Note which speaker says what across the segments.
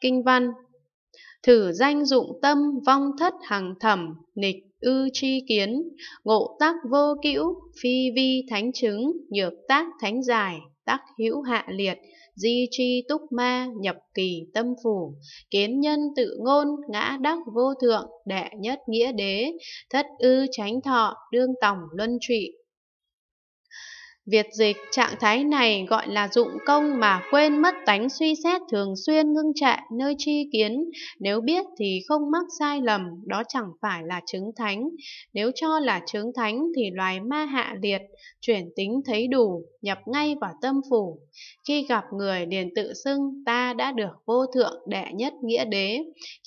Speaker 1: Kinh văn Thử danh dụng tâm vong thất hằng thẩm Nịch ư tri kiến Ngộ tác vô cữu Phi vi thánh chứng Nhược tác thánh giải Tác hữu hạ liệt Di tri túc ma nhập kỳ tâm phủ Kiến nhân tự ngôn ngã đắc vô thượng Đệ nhất nghĩa đế Thất ư tránh thọ đương tổng luân trị Việt dịch trạng thái này gọi là dụng công mà quên mất tánh suy xét thường xuyên ngưng trệ nơi chi kiến, nếu biết thì không mắc sai lầm, đó chẳng phải là chứng thánh. Nếu cho là chứng thánh thì loài ma hạ liệt, chuyển tính thấy đủ, nhập ngay vào tâm phủ. Khi gặp người liền tự xưng ta đã được vô thượng đệ nhất nghĩa đế,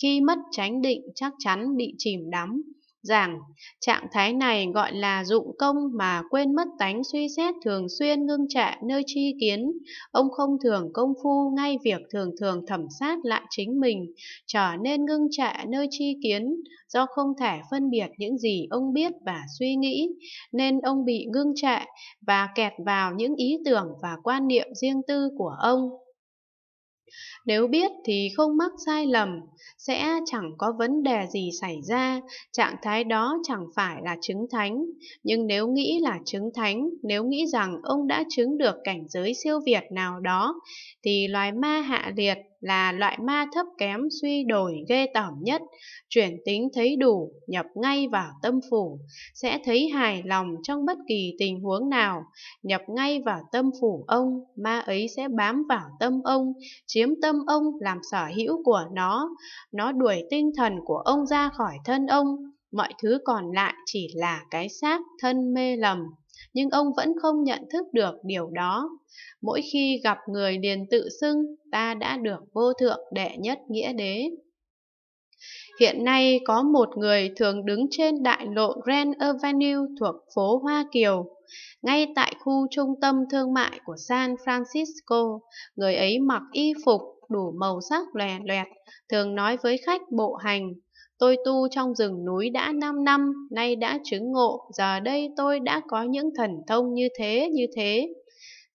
Speaker 1: khi mất tránh định chắc chắn bị chìm đắm giảng trạng thái này gọi là dụng công mà quên mất tánh suy xét thường xuyên ngưng trệ nơi chi kiến ông không thường công phu ngay việc thường thường thẩm sát lại chính mình trở nên ngưng trệ nơi chi kiến do không thể phân biệt những gì ông biết và suy nghĩ nên ông bị ngưng trệ và kẹt vào những ý tưởng và quan niệm riêng tư của ông nếu biết thì không mắc sai lầm, sẽ chẳng có vấn đề gì xảy ra, trạng thái đó chẳng phải là chứng thánh. Nhưng nếu nghĩ là chứng thánh, nếu nghĩ rằng ông đã chứng được cảnh giới siêu việt nào đó, thì loài ma hạ liệt là loại ma thấp kém suy đổi ghê tởm nhất, chuyển tính thấy đủ, nhập ngay vào tâm phủ, sẽ thấy hài lòng trong bất kỳ tình huống nào, nhập ngay vào tâm phủ ông, ma ấy sẽ bám vào tâm ông, chiếm tâm ông làm sở hữu của nó, nó đuổi tinh thần của ông ra khỏi thân ông, mọi thứ còn lại chỉ là cái xác thân mê lầm. Nhưng ông vẫn không nhận thức được điều đó. Mỗi khi gặp người liền tự xưng, ta đã được vô thượng đệ nhất nghĩa đế. Hiện nay có một người thường đứng trên đại lộ Grand Avenue thuộc phố Hoa Kiều, ngay tại khu trung tâm thương mại của San Francisco. Người ấy mặc y phục đủ màu sắc lòe loẹt, thường nói với khách bộ hành, Tôi tu trong rừng núi đã 5 năm, nay đã chứng ngộ, giờ đây tôi đã có những thần thông như thế, như thế.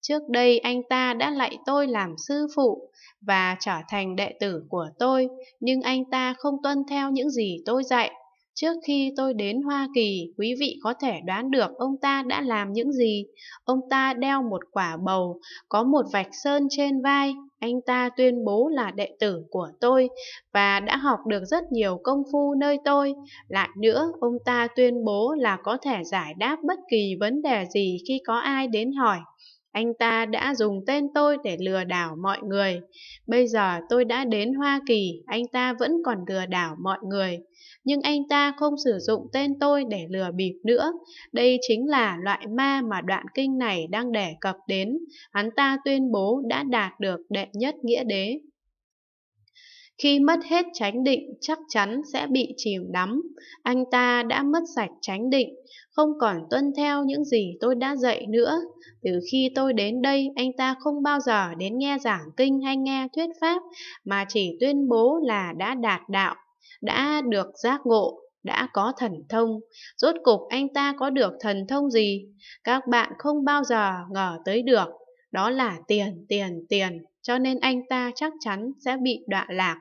Speaker 1: Trước đây anh ta đã lạy tôi làm sư phụ và trở thành đệ tử của tôi, nhưng anh ta không tuân theo những gì tôi dạy. Trước khi tôi đến Hoa Kỳ, quý vị có thể đoán được ông ta đã làm những gì. Ông ta đeo một quả bầu, có một vạch sơn trên vai. Anh ta tuyên bố là đệ tử của tôi và đã học được rất nhiều công phu nơi tôi. Lại nữa, ông ta tuyên bố là có thể giải đáp bất kỳ vấn đề gì khi có ai đến hỏi. Anh ta đã dùng tên tôi để lừa đảo mọi người. Bây giờ tôi đã đến Hoa Kỳ, anh ta vẫn còn lừa đảo mọi người. Nhưng anh ta không sử dụng tên tôi để lừa bịp nữa. Đây chính là loại ma mà đoạn kinh này đang đề cập đến. Hắn ta tuyên bố đã đạt được đệ nhất nghĩa đế. Khi mất hết chánh định chắc chắn sẽ bị chìm đắm. Anh ta đã mất sạch chánh định, không còn tuân theo những gì tôi đã dạy nữa. Từ khi tôi đến đây, anh ta không bao giờ đến nghe giảng kinh hay nghe thuyết pháp, mà chỉ tuyên bố là đã đạt đạo, đã được giác ngộ, đã có thần thông. Rốt cục anh ta có được thần thông gì? Các bạn không bao giờ ngờ tới được. Đó là tiền, tiền, tiền, cho nên anh ta chắc chắn sẽ bị đọa lạc.